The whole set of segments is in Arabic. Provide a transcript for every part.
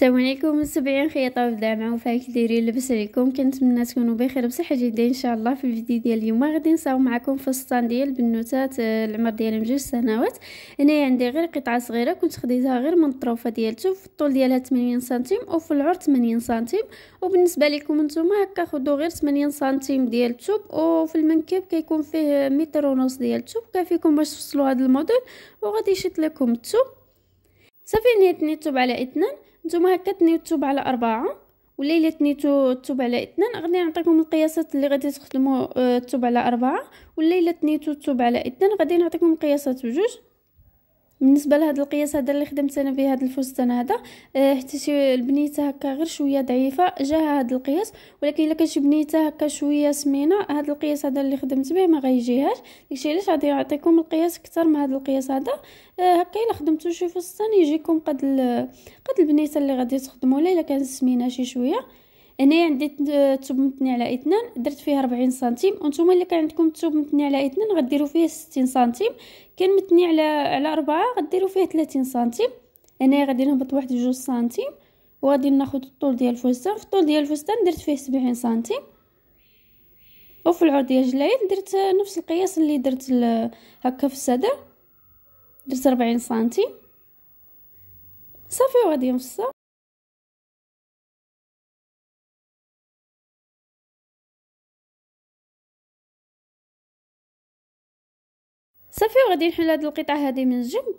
السلام عليكم متابعين خياطه وبدا مع وفاء دايرين لبس عليكم كنتمنى تكونوا بخير بصحه جيده ان شاء الله في الفيديو ديال اليوم غادي نصاوب معكم فستان ديال بنوتات آه، العمر ديالهم جوج سنوات هنايا عندي غير قطعه صغيره كنت خديتها غير من الطروفه ديالته في الطول ديالها 80 سنتيم وفي العرض 80 سنتيم وبالنسبه لكم نتوما هكا خدو غير 80 سنتيم ديال الثوب وفي المنكب كيكون فيه متر ونص ديال التوب كافيكم باش تفصلوا هذا الموديل وغادي يشيط لكم التوب صافي نهيت نيتوب على اثنان نتوما هكا التوب على أربعة وليلة تنيتو التوب على اثنان غادي نعطيكم القياسات اللي غادي تخدمو التوب آه، على أربعة وليلة تنيتو التوب على اثنان غادي نعطيكم القياسات بجوج بالنسبه لهاد القياس هذا اللي خدمت انا به هذا الفستان آه، هذا حتى شي بنيته هكا غير شويه ضعيفه جاها هذا القياس ولكن الا كانت شي بنيته هكا شويه سمينه هذا القياس هذا اللي خدمت به ما غيجيهاش داكشي علاش غادي نعطيكم القياس اكثر من هذا القياس هذا آه، هكا الا خدمتو شي فستان يجيكم قد قد البنيته اللي غادي تخدموا ليه الا كانت سمينه شي شويه هنايا عندي ثوب متني على اثنان درت فيه 40 سنتيم وانتم اللي كان عندكم الثوب متني على اثنان غديروا فيه 60 سنتيم كان متني على على أربعة غديروا فيه 30 سنتيم هنايا غادي نهبط واحد جوج سنتيم وغادي ناخذ الطول ديال الفستان في الطول ديال الفستان درت فيه 70 سنتيم وفي العرض ديال الجلايد درت نفس القياس اللي درت هكا في الصدر درت 40 سنتيم صافي وغادي نفصل صافي وغادي نحل هذا القطعه هذه من الجنب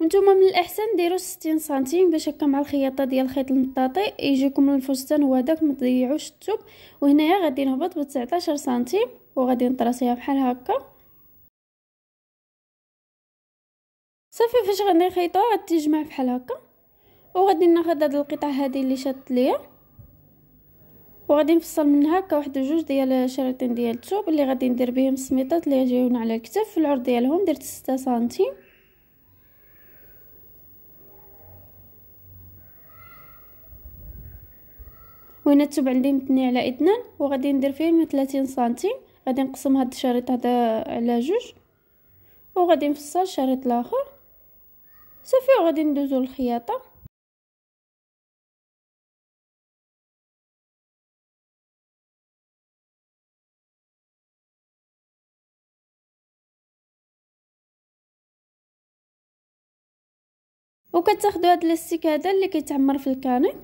وانتم من الاحسن ديروا 60 سنتيم باش هكا مع الخياطه ديال الخيط المطاطي يجيكم الفستان هو داك ما تضيعوش الثوب وهنايا غادي نهبط ب 19 سنتيم وغادي نطرسيها بحال هكا صافي فاش غنخيطوها غتجمع بحال هكا وغادي ناخذ هاد القطعه هذه اللي شدت ليا وغادي نفصل من هكا واحد جوج ديال شريطين ديال الثوب اللي غادي ندير بهم السميطات اللي جايون على الكتف في العرض ديالهم درت 6 سنتيم وهنا الثوب عندي متني على اثنان وغادي ندير فيهم 30 سنتيم غادي نقسم هاد الشريط هذا على جوج وغادي نفصل الشريط الاخر صافي وغادي ندوزو للخياطه وكتاخذوا هاد لاستيك هذا اللي كيتعمر في الكانيط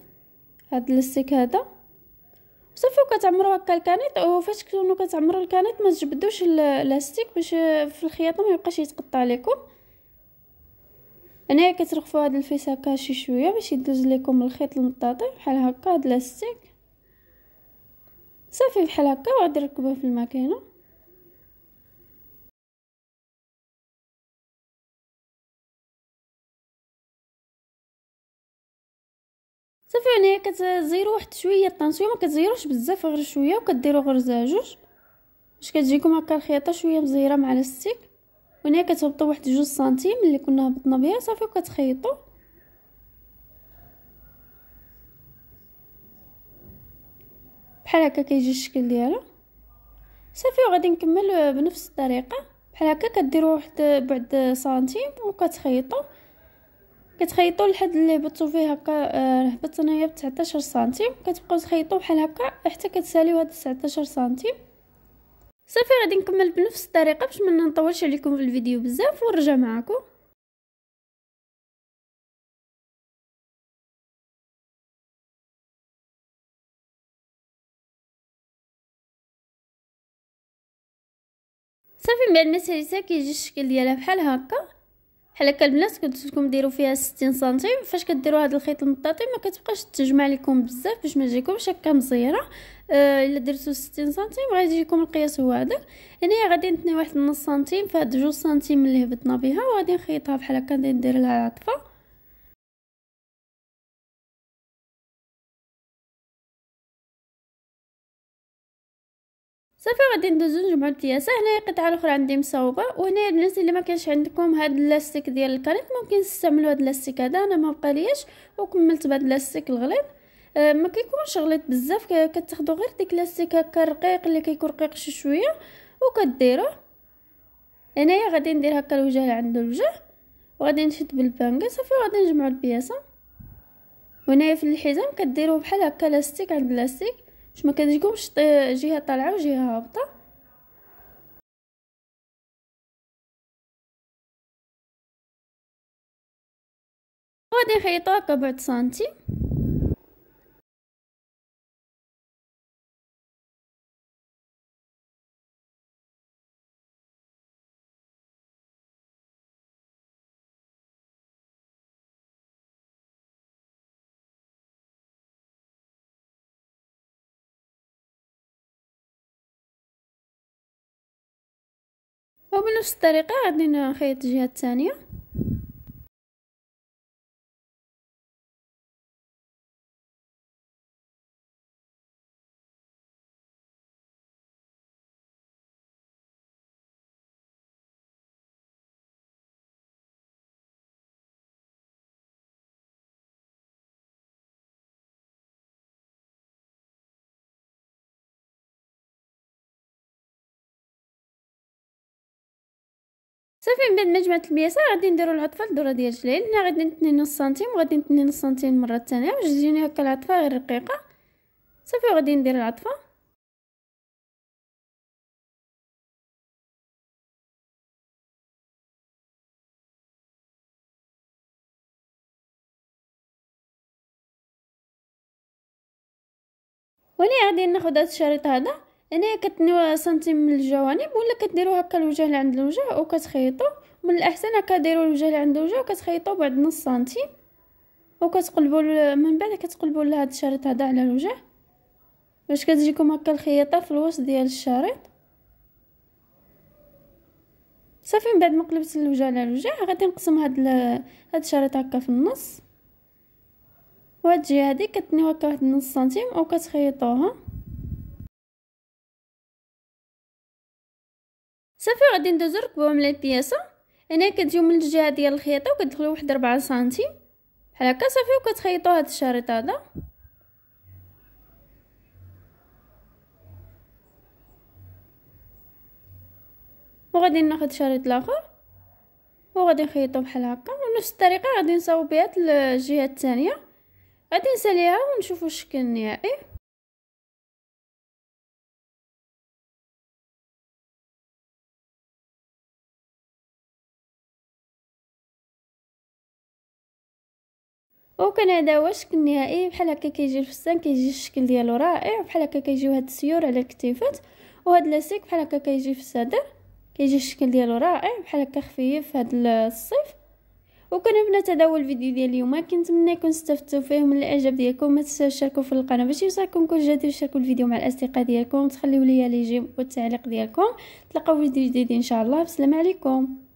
هاد لاستيك هذا صافي وكتعمروا هكا الكانيط وفاش كتكونوا كتعمروا الكانيط ما تجبدوش اللاستيك باش في الخياطه ما يبقاش يتقطع لكم هنايا كترخفوا هاد الفيس شي شويه باش يدوز لكم الخيط المطاطي بحال هكا هاد لاستيك صافي بحال هكا وغادي نركبوه في الماكينه صافي هنايا كتزيرو واحد شويه الطونسيون ما كتزيروش بزاف غير شويه وكديرو غير زوج باش كتجيكم هكا الخياطه شويه مزيره مع الستيك وهنايا كتهبطوا واحد جوج سنتيم اللي كنا هبطنا بها صافي وكتخيطوا بحال هكا كيجي الشكل ديالها صافي وغادي نكمل بنفس الطريقه بحال هكا كديروا واحد بعد سنتيم وكتخيطوا كتخيطوا لحد اللي هبطتوا فيه هكا هبطت آه، انايا ب 19 سنتيم كتبقاو تخيطوا بحال هكا حتى كتساليو هاد 19 سنتيم صافي غادي نكمل بنفس الطريقه باش ما نطولش عليكم في الفيديو بزاف ونرجع معكم صافي من بعد ما ساليتها كيجي الشكل ديالها بحال هكا بحال هكا البنات قلت لكم ديروا فيها 60 سنتيم فاش كديروا هذا الخيط المطاطي ما كتبقاش تجمع لكم بزاف باش ما تجيكمش هكا مزيره آه، الا آه درتو 60 سنتيم غادي يجيكم القياس هو هذاك هنايا يعني غادي نتني واحد نص سنتيم فهاد جوج سنتيم اللي هبطنا بها وغادي نخيطها بحال هكا ندير لها عطفه صافي غادي ندوزو نجمعو التياسه هنايا قطعه الاخرى عندي مصاوبه وهنايا الناس اللي ما كانش عندكم هاد اللاستيك ديال الكريط ممكن تستعملوا هاد اللاستيك هذا انا ما بقاليش وكملت بهاد اللاستيك الغليظ أه ما كيكونش غليظ بزاف كتاخذوا غير ديك اللاستيك هكا الرقيق اللي كيكون رقيق شي شويه وكديروه هنايا غادي ندير هكا الوجه اللي الوجه وغادي نشد بالبانكا صافي غادي نجمعو البياسه وهنايا في الحزام كديروه بحال هكا لاستيك عند لاستيك واش ما كتجيكمش جهه طالعه وجهه هابطه غادي نخيطو هكا بعد سنتي وبنفس الطريقة غادي نخيط الجهة الثانية صافي من بعد ما جمعت المياسه غادي نديرو العطفه للذره ديال الجليل هنا غادي نتني نص سنتيم وغادي نتني نص سنتيم مره ثانيه باش تجيني هكا العطفه غير رقيقه صافي وغادي ندير العطفه وانا غادي ناخذ هاد الشريط هذا يعني كتنيو سنتيم من الجوانب ولا كديروا هكا الوجه اللي عند الوجه وكتخيطوا من الاحسن هكا ديروا الوجه اللي عند الوجه وكتخيطوا بعد نص سنتيم وكتقلبوا من بعد كتقلبوا لهاد الشريط هذا على الوجه باش كتجيكم هكا الخياطه في الوسط ديال الشريط صافي من بعد ما قلبت الوجه على الوجه غادي نقسم هاد هاد الشريط هكا في النص وهاد الجهه هادي كتنيو هكا واحد نص سنتيم وكتخيطوها صافي غادي ندوزو نركبوهم على البياسه هنا كتجيو من الجهه ديال الخيطه وكتدخلوا واحد 4 سنتيم بحال هكا صافي وكتخيطوا هاد الشريط هذا وغادي ناخذ شريط لاخر وغادي نخيطو بحال هكا ونفس الطريقه غادي نصاوب بها الجهه الثانيه غادي نساليها ونشوفوا الشكل النهائي وكان هذا هو الشكل النهائي بحال هكا كيجي الفستان كيجي الشكل ديالو رائع إيه، بحال هكا كيجيو هاد السيور على الكتيفات وهاد لاسيك بحال هكا كيجي في الصدر كيجي الشكل ديالو رائع إيه، بحال هكا خفيف في هاد الصيف وكان البنات هذا هو الفيديو ديال اليوم كنتمنى يكون استفدتوا فيه من الاعجاب ديالكم ما تنساوش تشاركوا في القناه باش يوصلكم كل جديد وشاركوا الفيديو مع الاصدقاء ديالكم تخليو ليا لي جيم والتعليق ديالكم تلقاو فيديو جديد ان شاء الله بسلام عليكم